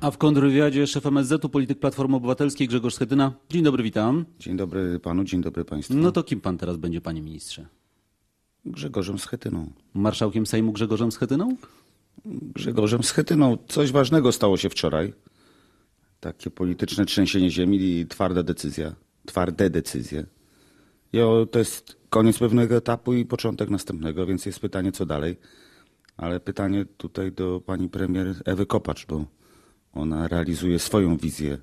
A w kontrwywiadzie szef MSZ-u, polityk Platformy Obywatelskiej Grzegorz Schetyna. Dzień dobry, witam. Dzień dobry panu, dzień dobry państwu. No to kim pan teraz będzie, panie ministrze? Grzegorzem Schetyną. Marszałkiem Sejmu Grzegorzem Schetyną? Grzegorzem Schetyną. Coś ważnego stało się wczoraj. Takie polityczne trzęsienie ziemi i twarda decyzja. Twarde decyzje. I to jest koniec pewnego etapu i początek następnego, więc jest pytanie, co dalej. Ale pytanie tutaj do pani premier Ewy Kopacz, bo ona realizuje swoją wizję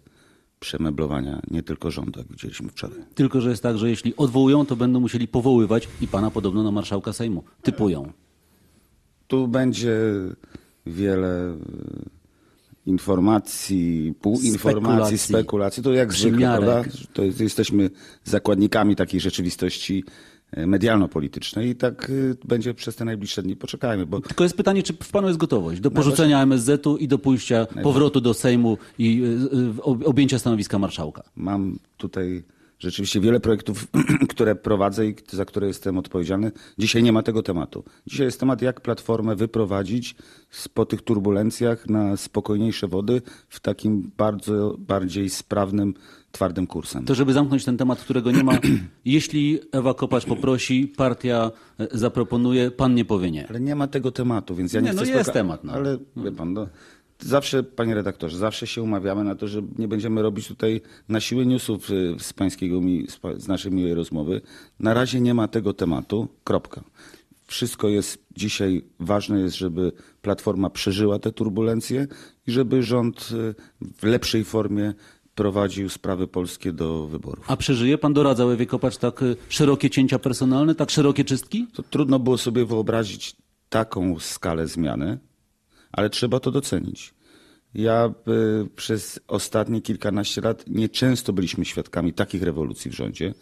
przemeblowania, nie tylko rządu, jak widzieliśmy wczoraj. Tylko, że jest tak, że jeśli odwołują, to będą musieli powoływać i pana podobno na marszałka Sejmu. Typują. Tu będzie wiele e, informacji, półinformacji, spekulacji. spekulacji. To jak zwykle, prawda? To jesteśmy zakładnikami takiej rzeczywistości medialno-politycznej i tak y, będzie przez te najbliższe dni. Poczekajmy. Bo... Tylko jest pytanie, czy w panu jest gotowość do porzucenia MSZ-u i do pójścia, powrotu do Sejmu i y, y, objęcia stanowiska marszałka? Mam tutaj Rzeczywiście wiele projektów, które prowadzę i za które jestem odpowiedzialny, dzisiaj nie ma tego tematu. Dzisiaj jest temat, jak platformę wyprowadzić po tych turbulencjach na spokojniejsze wody w takim bardzo bardziej sprawnym, twardym kursem. To żeby zamknąć ten temat, którego nie ma, jeśli Ewa Kopacz poprosi, partia e, zaproponuje, pan nie powie nie. Ale nie ma tego tematu, więc ja nie, nie chcę... No jest temat. No. Ale wie pan, no, Zawsze, panie redaktorze, zawsze się umawiamy na to, że nie będziemy robić tutaj na siły newsów y, z pańskiego, z naszej miłej rozmowy. Na razie nie ma tego tematu. Kropka. Wszystko jest dzisiaj ważne jest, żeby platforma przeżyła te turbulencje i żeby rząd y, w lepszej formie prowadził sprawy polskie do wyborów. A przeżyje pan doradzał Ewie Kopacz tak y, szerokie cięcia personalne, tak szerokie czystki? To trudno było sobie wyobrazić taką skalę zmiany ale trzeba to docenić. Ja y, przez ostatnie kilkanaście lat nieczęsto byliśmy świadkami takich rewolucji w rządzie.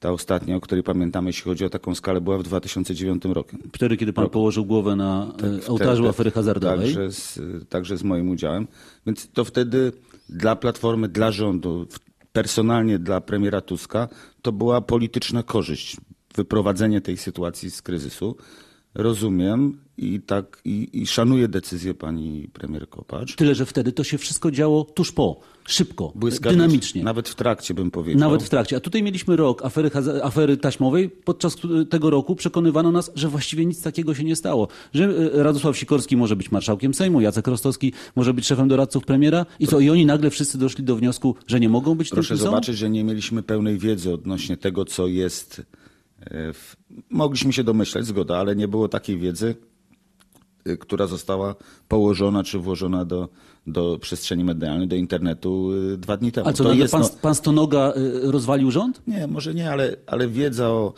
Ta ostatnia, o której pamiętamy, jeśli chodzi o taką skalę, była w 2009 roku. Wtedy, kiedy pan położył głowę na tak, e, ołtarzu afery tak, hazardowej. Także z, także z moim udziałem. Więc to wtedy dla Platformy, dla rządu, personalnie dla premiera Tuska, to była polityczna korzyść, wyprowadzenie tej sytuacji z kryzysu rozumiem i tak i, i szanuję decyzję pani premier Kopacz. Tyle, że wtedy to się wszystko działo tuż po, szybko, dynamicznie. Nawet w trakcie bym powiedział. Nawet w trakcie. A tutaj mieliśmy rok afery, afery taśmowej. Podczas tego roku przekonywano nas, że właściwie nic takiego się nie stało. Że e, Radosław Sikorski może być marszałkiem Sejmu, Jacek Rostowski może być szefem doradców premiera i to i oni nagle wszyscy doszli do wniosku, że nie mogą być Proszę zobaczyć, że nie mieliśmy pełnej wiedzy odnośnie tego, co jest Mogliśmy się domyśleć, zgoda, ale nie było takiej wiedzy, y, która została położona czy włożona do, do przestrzeni medialnej, do internetu y, dwa dni temu. A co, to jest, pan, no- pan Stonoga y, rozwalił rząd? Nie, może nie, ale, ale wiedza o...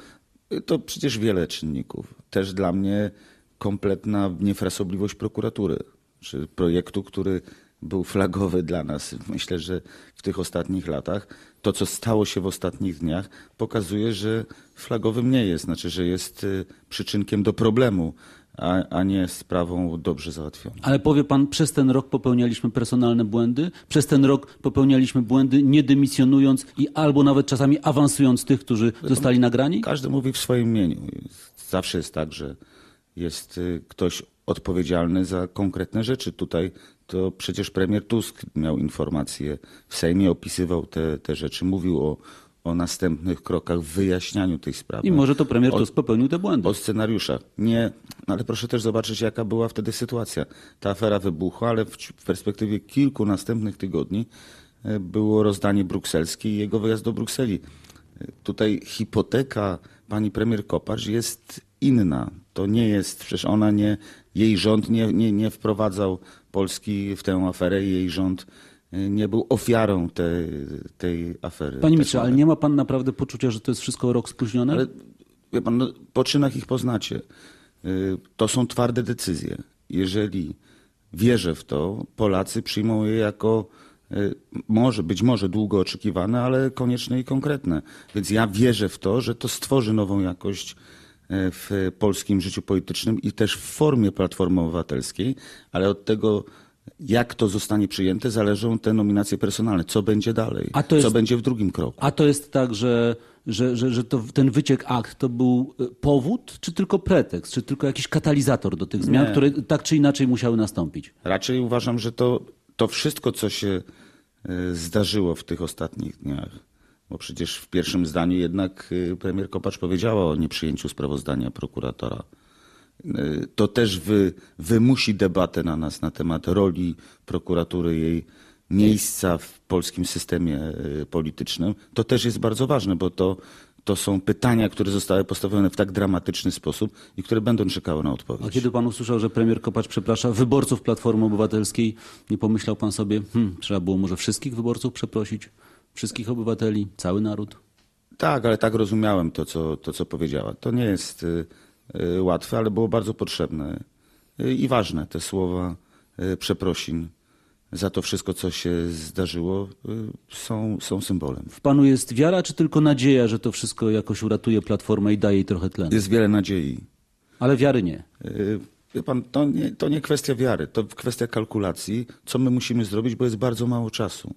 To przecież wiele czynników. Też dla mnie kompletna niefrasobliwość prokuratury, czy projektu, który był flagowy dla nas. Myślę, że w tych ostatnich latach to, co stało się w ostatnich dniach, pokazuje, że flagowym nie jest, znaczy, że jest y, przyczynkiem do problemu. A, a, nie sprawą dobrze załatwioną. Ale powie pan, przez ten rok popełnialiśmy personalne błędy, przez ten rok popełnialiśmy błędy, nie dymisjonując i albo nawet czasami awansując tych, którzy zostali nagrani? Każdy mówi w swoim imieniu. Zawsze jest tak, że jest y, ktoś odpowiedzialny za konkretne rzeczy. Tutaj to przecież premier Tusk miał informacje w Sejmie, opisywał te, te rzeczy, mówił o, o następnych krokach w wyjaśnianiu tej sprawy. I może to premier o, Tusk popełnił te błędy. O scenariuszach. Nie, no ale proszę też zobaczyć, jaka była wtedy sytuacja. Ta afera wybuchła, ale w, w perspektywie kilku następnych tygodni e, było rozdanie brukselskie i jego wyjazd do Brukseli. E, tutaj hipoteka pani premier Kopacz jest inna to nie jest, przecież ona nie, jej rząd nie, nie, nie wprowadzał Polski w tę aferę i jej rząd y, nie był ofiarą tej tej afery. Panie tak ministrze, ale nie ma pan naprawdę poczucia, że to jest wszystko rok spóźnione? Ale, wie pan, no, po czynach ich poznacie. Y, to są twarde decyzje. Jeżeli wierzę w to, Polacy przyjmą je jako y, może, być może długo oczekiwane, ale konieczne i konkretne. Więc ja wierzę w to, że to stworzy nową jakość w polskim życiu politycznym i też w formie Platformy Obywatelskiej, ale od tego jak to zostanie przyjęte, zależą te nominacje personalne. Co będzie dalej? Jest, co będzie w drugim kroku? A to jest tak, że, że, że, że to, ten wyciek akt to był e, powód, czy tylko pretekst, czy tylko jakiś katalizator do tych zmian, Nie. które tak czy inaczej musiały nastąpić? Raczej uważam, że to, to wszystko, co się e, zdarzyło w tych ostatnich dniach, bo przecież w pierwszym zdaniu jednak y, premier Kopacz powiedziała o nieprzyjęciu sprawozdania prokuratora. Y, to też wy, wymusi debatę na nas na temat roli prokuratury, jej miejsca w polskim systemie y, politycznym. To też jest bardzo ważne, bo to, to są pytania, które zostały postawione w tak dramatyczny sposób i które będą czekały na odpowiedź. A kiedy pan usłyszał, że premier Kopacz przeprasza wyborców Platformy Obywatelskiej, nie pomyślał pan sobie, hmm, trzeba było może wszystkich wyborców przeprosić? wszystkich obywateli, cały naród? Tak, ale tak rozumiałem to, co, to, co powiedziała. To nie jest y, y, łatwe, ale było bardzo potrzebne y, i ważne te słowa przeprosin za to wszystko, co się zdarzyło, są, są symbolem. W panu jest wiara, czy tylko nadzieja, że to wszystko jakoś uratuje platformę i daje jej trochę tlenu? Jest wiele nadziei. Ale wiary nie. Wie pan, to nie, to nie kwestia wiary, to kwestia kalkulacji, co my musimy zrobić, bo jest bardzo mało czasu.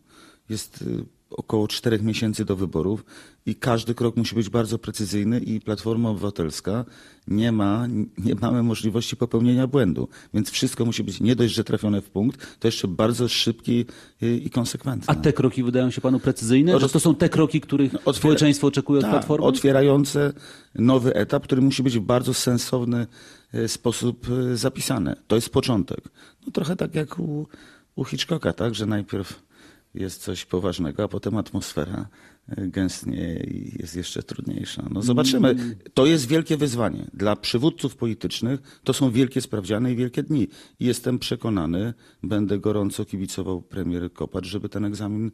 Jest około czterech miesięcy do wyborów i każdy krok musi być bardzo precyzyjny i Platforma Obywatelska nie ma, nie mamy możliwości popełnienia błędu. Więc wszystko musi być nie dość, że trafione w punkt, to jeszcze bardzo szybki y, i konsekwentny. A te kroki wydają się panu precyzyjne? Roz... Że to są te kroki, których no, społeczeństwo oczekuje od tak, Platformy? otwierające nowy etap, który musi być w bardzo sensowny y, sposób y, zapisany. To jest początek. No trochę tak jak u, u Hitchcocka, tak, że najpierw jest coś poważnego, a potem atmosfera e, gęstnieje i jest jeszcze trudniejsza. No zobaczymy. Mm. To jest wielkie wyzwanie. Dla przywódców politycznych to są wielkie sprawdziane i wielkie dni. I jestem przekonany, będę gorąco kibicował premier Kopacz, żeby ten egzamin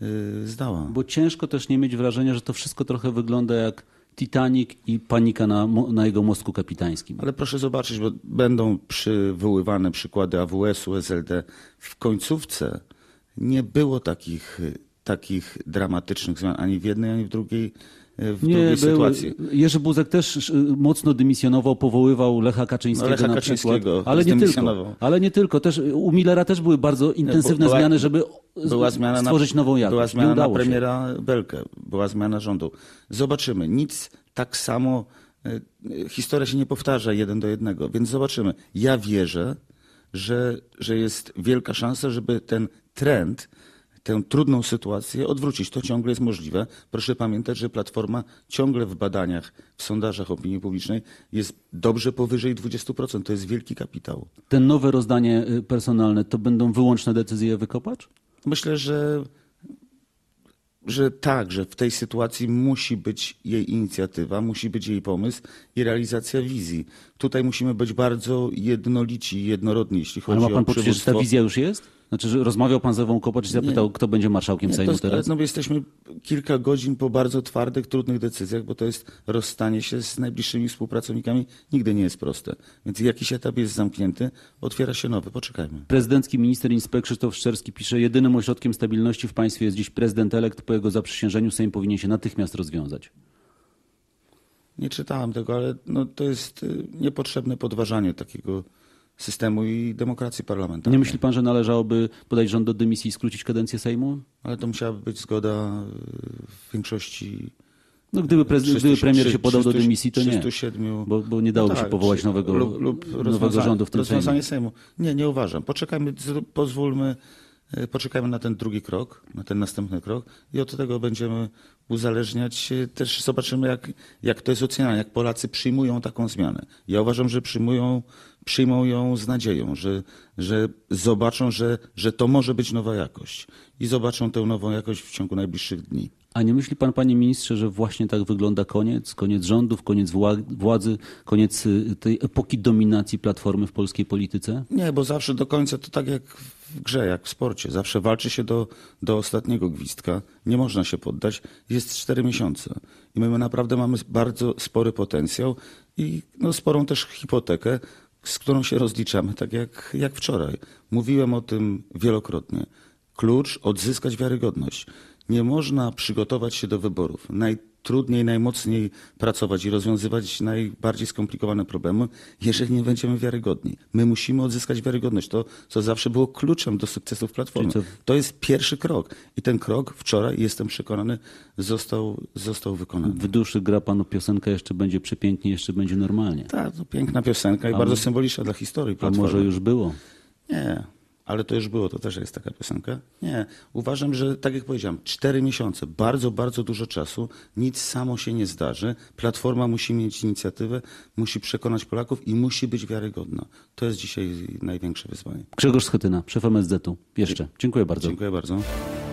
e, zdała. Bo ciężko też nie mieć wrażenia, że to wszystko trochę wygląda jak Titanic i panika na, na, jego mostku kapitańskim. Ale proszę zobaczyć, bo będą przywoływane przykłady AWS-u, SLD. W końcówce nie było takich, takich dramatycznych zmian ani w jednej, ani w drugiej e, w nie, drugiej był, sytuacji. Jerzy Buzek też e, mocno dymisjonował, powoływał Lecha Kaczyńskiego no, na przykład, ale nie tylko. Ale nie tylko, też u Millera też były bardzo intensywne była, zmiany, żeby zmiana stworzyć na, nową jakość. Była zmiana na premiera się. Belkę, była zmiana rządu. Zobaczymy, nic tak samo e, historia się nie powtarza jeden do jednego, więc zobaczymy. Ja wierzę, że, że jest wielka szansa, żeby ten trend, tę trudną sytuację odwrócić. To ciągle jest możliwe. Proszę pamiętać, że Platforma ciągle w badaniach, w sondażach opinii publicznej jest dobrze powyżej 20%. To jest wielki kapitał. Te nowe rozdanie y, personalne to będą wyłączne decyzje wykopacz? Myślę, że, że tak, że w tej sytuacji musi być jej inicjatywa, musi być jej pomysł i realizacja wizji. Tutaj musimy być bardzo jednolici i jednorodni, jeśli chodzi Ale ma pan o przywództwo. poczucie, że ta wizja już jest? Znaczy, że rozmawiał pan z Ewą Kopacz i zapytał, nie. kto będzie marszałkiem nie, Sejmu teraz? No, jesteśmy kilka godzin po bardzo twardych, trudnych decyzjach, bo to jest rozstanie się z najbliższymi współpracownikami. Nigdy nie jest proste. Więc jakiś etap jest zamknięty, otwiera się nowy. Poczekajmy. Prezydencki minister inspektor Krzysztof Szczerski pisze, jedynym ośrodkiem stabilności w państwie jest dziś prezydent elekt. Po jego zaprzysiężeniu Sejm powinien się natychmiast rozwiązać. Nie czytałem tego, ale no, to jest y, niepotrzebne podważanie takiego systemu i demokracji parlamentarnej. Nie myśli pan, że należałoby podać rząd do dymisji i skrócić kadencję Sejmu? Ale to musiałaby być zgoda e, w większości. No, gdyby, gdyby premier się podał do dymisji, to nie. Bo, bo nie dałoby no tak, się powołać nowego, lub, lub nowego rządu w tym rozwiązanie Sejmu. Sejmu. Nie, nie uważam. Poczekajmy, pozwólmy E, poczekajmy na ten drugi krok, na ten następny krok i od tego będziemy uzależniać. Też zobaczymy, jak, jak to jest oceniane, jak Polacy przyjmują taką zmianę. Ja uważam, że przyjmują, przyjmą ją z nadzieją, że, że zobaczą, że, że to może być nowa jakość i zobaczą tę nową jakość w ciągu najbliższych dni. A nie myśli pan, panie ministrze, że właśnie tak wygląda koniec? Koniec rządów, koniec władzy, koniec y, tej epoki dominacji platformy w polskiej polityce? Nie, bo zawsze do końca to tak jak w grze, jak w sporcie. Zawsze walczy się do, do ostatniego gwizdka. Nie można się poddać. Jest cztery miesiące. I my naprawdę mamy bardzo spory potencjał i no, sporą też hipotekę, z którą się rozliczamy, tak jak, jak wczoraj. Mówiłem o tym wielokrotnie. Klucz odzyskać wiarygodność nie można przygotować się do wyborów. Najtrudniej, najmocniej pracować i rozwiązywać najbardziej skomplikowane problemy, jeżeli nie będziemy wiarygodni. My musimy odzyskać wiarygodność. To, co zawsze było kluczem do sukcesów Platformy. To... jest pierwszy krok. I ten krok wczoraj, jestem przekonany, został, został wykonany. W duszy gra panu piosenka Jeszcze będzie przepięknie, jeszcze będzie normalnie. Tak, to no piękna piosenka i a bardzo my... symboliczna dla historii Platformy. A może już było? Nie, ale to już było, to też jest taka piosenka. Nie, uważam, że tak jak powiedziałem, cztery miesiące, bardzo, bardzo dużo czasu, nic samo się nie zdarzy. Platforma musi mieć inicjatywę, musi przekonać Polaków i musi być wiarygodna. To jest dzisiaj największe wyzwanie. Grzegorz Schetyna, szef MSZ-u. Jeszcze. Dziękuję bardzo. Dziękuję bardzo.